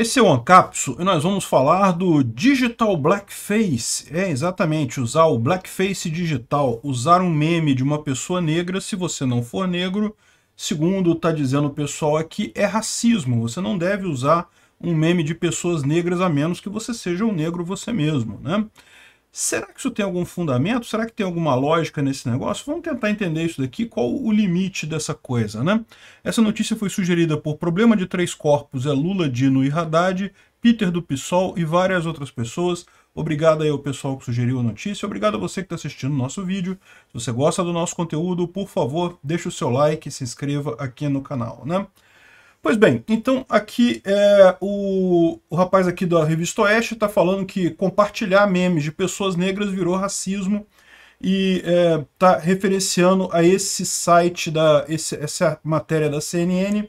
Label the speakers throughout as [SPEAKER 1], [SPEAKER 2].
[SPEAKER 1] Esse é o Ancapso e nós vamos falar do Digital Blackface. É, exatamente, usar o blackface digital, usar um meme de uma pessoa negra se você não for negro. Segundo está dizendo o pessoal aqui, é racismo. Você não deve usar um meme de pessoas negras a menos que você seja um negro você mesmo, né? Será que isso tem algum fundamento? Será que tem alguma lógica nesse negócio? Vamos tentar entender isso daqui, qual o limite dessa coisa, né? Essa notícia foi sugerida por Problema de Três Corpos, é Lula, Dino e Haddad, Peter do PSOL e várias outras pessoas. Obrigado aí ao pessoal que sugeriu a notícia, obrigado a você que está assistindo o nosso vídeo. Se você gosta do nosso conteúdo, por favor, deixa o seu like e se inscreva aqui no canal, né? Pois bem, então aqui é, o, o rapaz aqui da revista Oeste está falando que compartilhar memes de pessoas negras virou racismo e está é, tá referenciando a esse site, da, esse, essa matéria da CNN,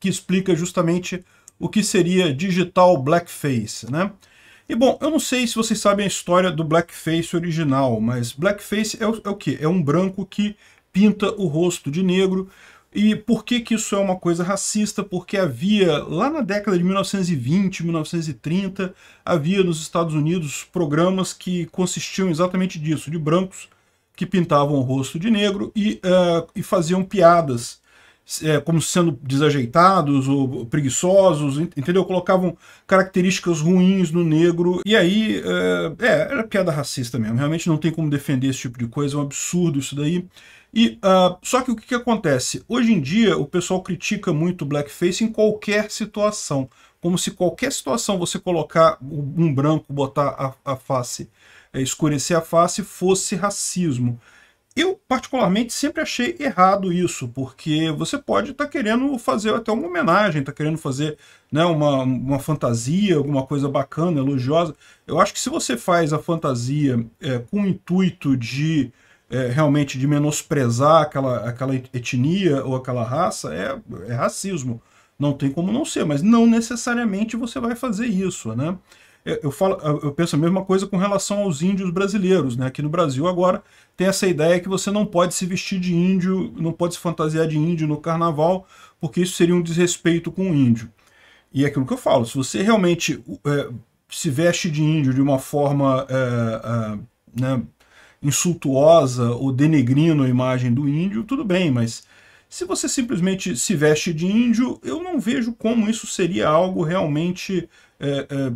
[SPEAKER 1] que explica justamente o que seria digital blackface, né? E bom, eu não sei se vocês sabem a história do blackface original, mas blackface é o, é o que? É um branco que pinta o rosto de negro e por que, que isso é uma coisa racista? Porque havia, lá na década de 1920, 1930, havia nos Estados Unidos programas que consistiam exatamente disso, de brancos que pintavam o rosto de negro e, uh, e faziam piadas, é, como sendo desajeitados ou preguiçosos, entendeu? Colocavam características ruins no negro. E aí, uh, é, era piada racista mesmo. Realmente não tem como defender esse tipo de coisa, é um absurdo isso daí. E uh, só que o que, que, acontece? Hoje em dia o pessoal critica muito o blackface em qualquer situação, como se qualquer situação você colocar um branco, botar a, a face, é, escurecer a face, fosse racismo. Eu, particularmente, sempre achei errado isso, porque você pode estar tá querendo fazer até uma homenagem, está querendo fazer né, uma, uma fantasia, alguma coisa bacana, elogiosa. Eu acho que se você faz a fantasia é, com o intuito de é, realmente de menosprezar aquela, aquela etnia ou aquela raça, é, é racismo. Não tem como não ser, mas não necessariamente você vai fazer isso, né? eu, falo, eu penso a mesma coisa com relação aos índios brasileiros. Né? Aqui no Brasil agora tem essa ideia que você não pode se vestir de índio, não pode se fantasiar de índio no carnaval, porque isso seria um desrespeito com o índio. E é aquilo que eu falo, se você realmente é, se veste de índio de uma forma é, é, né, insultuosa ou denegrindo a imagem do índio, tudo bem, mas se você simplesmente se veste de índio, eu não vejo como isso seria algo realmente é, é,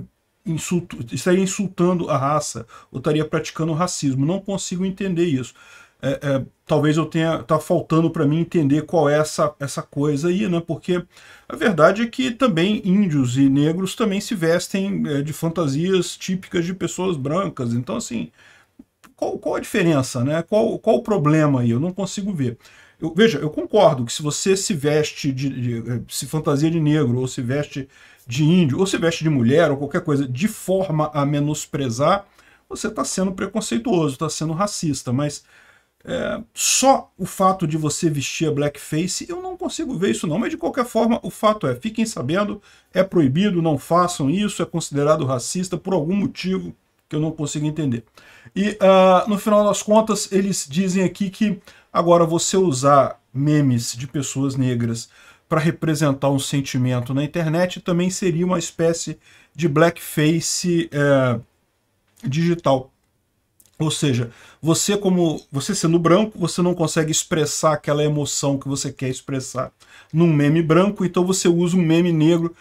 [SPEAKER 1] insulto, estaria insultando a raça ou estaria praticando racismo. Não consigo entender isso. É, é, talvez eu tenha tá faltando para mim entender qual é essa, essa coisa aí, né? Porque a verdade é que também índios e negros também se vestem é, de fantasias típicas de pessoas brancas. Então, assim, qual, qual a diferença, né? Qual, qual o problema aí? Eu não consigo ver. Eu, veja, eu concordo que se você se veste de, de, eh, se fantasia de negro, ou se veste de índio, ou se veste de mulher, ou qualquer coisa, de forma a menosprezar, você está sendo preconceituoso, está sendo racista, mas é, só o fato de você vestir a blackface, eu não consigo ver isso não, mas de qualquer forma, o fato é, fiquem sabendo, é proibido, não façam isso, é considerado racista por algum motivo, que eu não consigo entender. E uh, no final das contas, eles dizem aqui que agora você usar memes de pessoas negras para representar um sentimento na internet também seria uma espécie de blackface uh, digital. Ou seja, você como você sendo branco, você não consegue expressar aquela emoção que você quer expressar num meme branco, então você usa um meme negro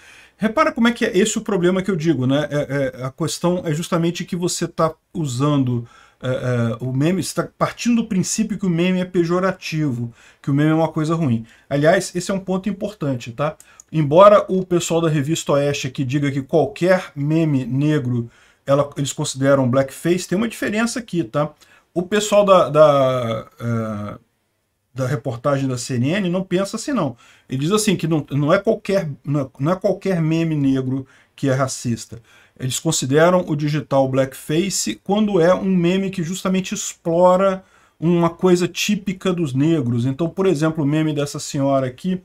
[SPEAKER 1] Repara como é que é esse o problema que eu digo, né? É, é, a questão é justamente que você está usando é, é, o meme, está partindo do princípio que o meme é pejorativo, que o meme é uma coisa ruim. Aliás, esse é um ponto importante, tá? Embora o pessoal da revista Oeste que diga que qualquer meme negro ela, eles consideram blackface, tem uma diferença aqui, tá? O pessoal da, da é, da reportagem da CNN não pensa assim não. Ele diz assim que não, não, é qualquer, é, não é qualquer meme negro que é racista. Eles consideram o digital blackface quando é um meme que justamente explora uma coisa típica dos negros. Então, por exemplo, o meme dessa senhora aqui,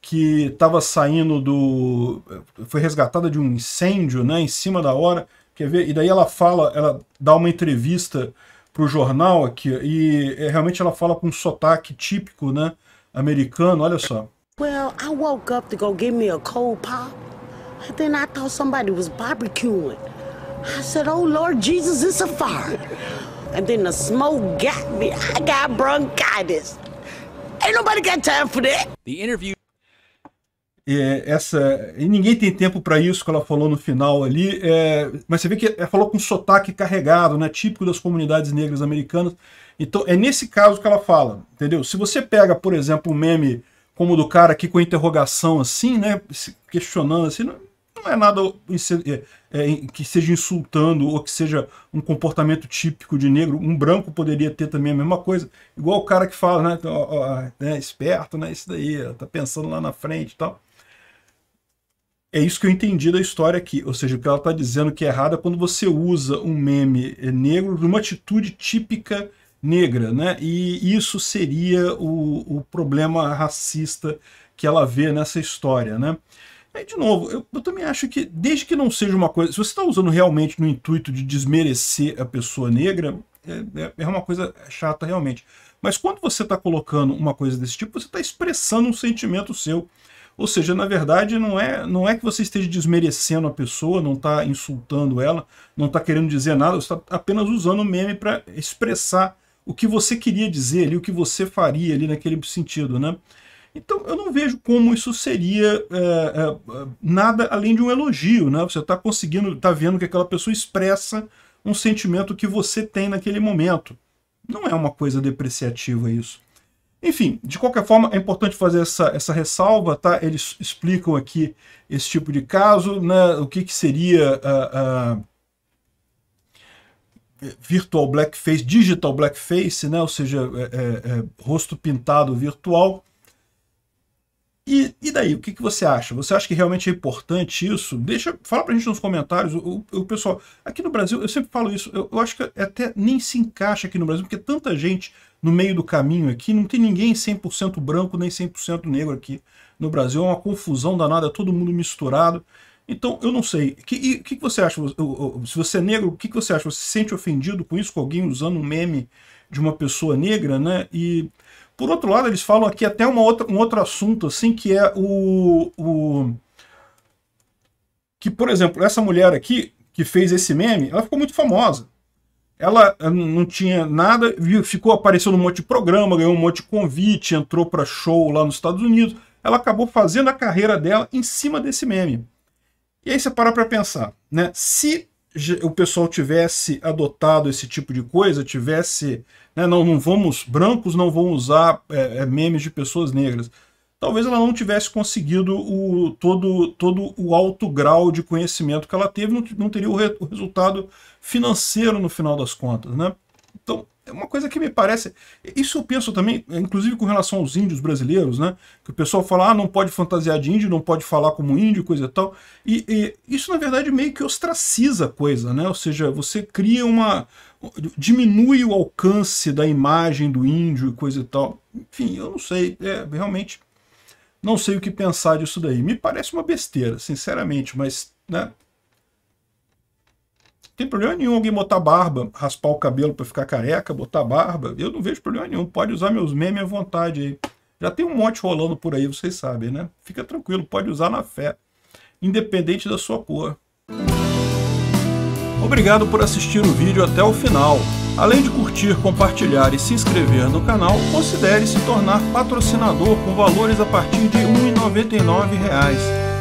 [SPEAKER 1] que estava saindo do... foi resgatada de um incêndio, né, em cima da hora, quer ver? E daí ela fala, ela dá uma entrevista para o jornal aqui e é, realmente ela fala com um sotaque típico, né, americano. Olha só. Well, I woke up to go get me a cold pop, and then I thought somebody was barbecuing. I said, "Oh Lord Jesus, it's a fire!" And then the smoke got me. I got bronchitis. Ain't nobody got time for that. The interview é, essa. E ninguém tem tempo para isso que ela falou no final ali. É, mas você vê que ela falou com sotaque carregado, né? Típico das comunidades negras americanas. Então, é nesse caso que ela fala, entendeu? Se você pega, por exemplo, um meme como o do cara aqui com interrogação assim, né? Questionando assim, não, não é nada é, é, que seja insultando ou que seja um comportamento típico de negro. Um branco poderia ter também a mesma coisa. Igual o cara que fala, né? Ó, ó, né esperto, né? Isso daí, ó, tá pensando lá na frente e tal é isso que eu entendi da história aqui. Ou seja, o que ela está dizendo que é errado é quando você usa um meme eh, negro numa atitude típica negra, né? E isso seria o, o problema racista que ela vê nessa história, né? Aí, de novo, eu, eu também acho que, desde que não seja uma coisa... Se você está usando realmente no intuito de desmerecer a pessoa negra, é, é, é uma coisa chata realmente. Mas quando você está colocando uma coisa desse tipo, você está expressando um sentimento seu ou seja, na verdade, não é, não é que você esteja desmerecendo a pessoa, não está insultando ela, não está querendo dizer nada, você está apenas usando o meme para expressar o que você queria dizer ali, o que você faria ali naquele sentido, né? Então, eu não vejo como isso seria é, é, nada além de um elogio, né? Você está conseguindo, está vendo que aquela pessoa expressa um sentimento que você tem naquele momento. Não é uma coisa depreciativa isso. Enfim, de qualquer forma, é importante fazer essa, essa ressalva, tá? Eles explicam aqui esse tipo de caso, né? O que, que seria a, ah, ah, virtual blackface, digital blackface, né? Ou seja, é, é, é rosto pintado virtual. E, e daí, o que, que você acha? Você acha que realmente é importante isso? Deixa, fala pra gente nos comentários. O, o, o pessoal, aqui no Brasil, eu sempre falo isso, eu, eu, acho que até nem se encaixa aqui no Brasil, porque tanta gente no meio do caminho aqui, não tem ninguém 100% branco nem 100% negro aqui no Brasil. É uma confusão danada, todo mundo misturado. Então, eu não sei. O que, que, que, você acha? Se você é negro, o que, que você acha? Você se sente ofendido com isso, com alguém usando um meme de uma pessoa negra, né? E por outro lado, eles falam aqui até uma outra, um outro assunto, assim, que é o, o... Que, por exemplo, essa mulher aqui, que fez esse meme, ela ficou muito famosa. Ela eh, não tinha nada, ficou aparecendo num monte de programa, ganhou um monte de convite, entrou para show lá nos Estados Unidos. Ela acabou fazendo a carreira dela em cima desse meme. E aí você para para pensar, né? Se o pessoal tivesse adotado esse tipo de coisa, tivesse, né, não, não vamos, brancos não vão usar é, é, memes de pessoas negras, talvez ela não tivesse conseguido o, todo, todo o alto grau de conhecimento que ela teve, não, não teria o, re, o resultado financeiro no final das contas, né? Então, é uma coisa que me parece. Isso eu penso também, inclusive com relação aos índios brasileiros, né? Que o pessoal fala, ah, não pode fantasiar de índio, não pode falar como índio, coisa e tal. E, e isso, na verdade, meio que ostraciza a coisa, né? Ou seja, você cria uma. diminui o alcance da imagem do índio e coisa e tal. Enfim, eu não sei. É, realmente. Não sei o que pensar disso daí. Me parece uma besteira, sinceramente, mas né, tem problema nenhum alguém botar barba, raspar o cabelo para ficar careca, botar barba. Eu não vejo problema nenhum. Pode usar meus memes à vontade aí. Já tem um monte rolando por aí, vocês sabem, né? Fica tranquilo, pode usar na fé, independente da sua cor. Obrigado por assistir o vídeo até o final. Além de curtir, compartilhar e se inscrever no canal, considere se tornar patrocinador com valores a partir de R$ 1,99